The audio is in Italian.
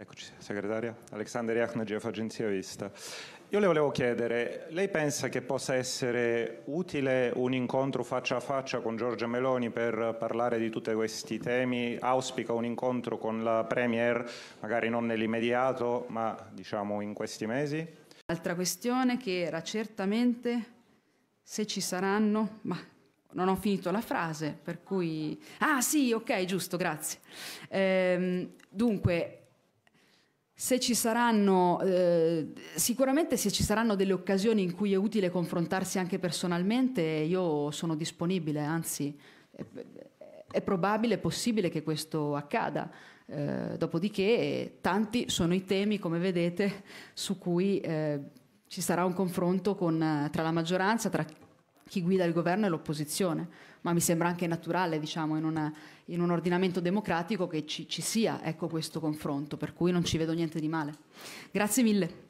Eccoci, segretaria. Alexander Iachnagiev, agenzia Vista. Io le volevo chiedere, lei pensa che possa essere utile un incontro faccia a faccia con Giorgia Meloni per parlare di tutti questi temi? Auspica un incontro con la Premier, magari non nell'immediato, ma diciamo in questi mesi? Altra questione che era certamente se ci saranno, ma non ho finito la frase, per cui... Ah sì, ok, giusto, grazie. Ehm, dunque, se ci saranno, eh, sicuramente se ci saranno delle occasioni in cui è utile confrontarsi anche personalmente, io sono disponibile, anzi è, è probabile, è possibile che questo accada. Eh, dopodiché tanti sono i temi, come vedete, su cui eh, ci sarà un confronto con, tra la maggioranza, tra chi guida il governo è l'opposizione, ma mi sembra anche naturale, diciamo, in, una, in un ordinamento democratico che ci, ci sia ecco, questo confronto, per cui non ci vedo niente di male. Grazie mille.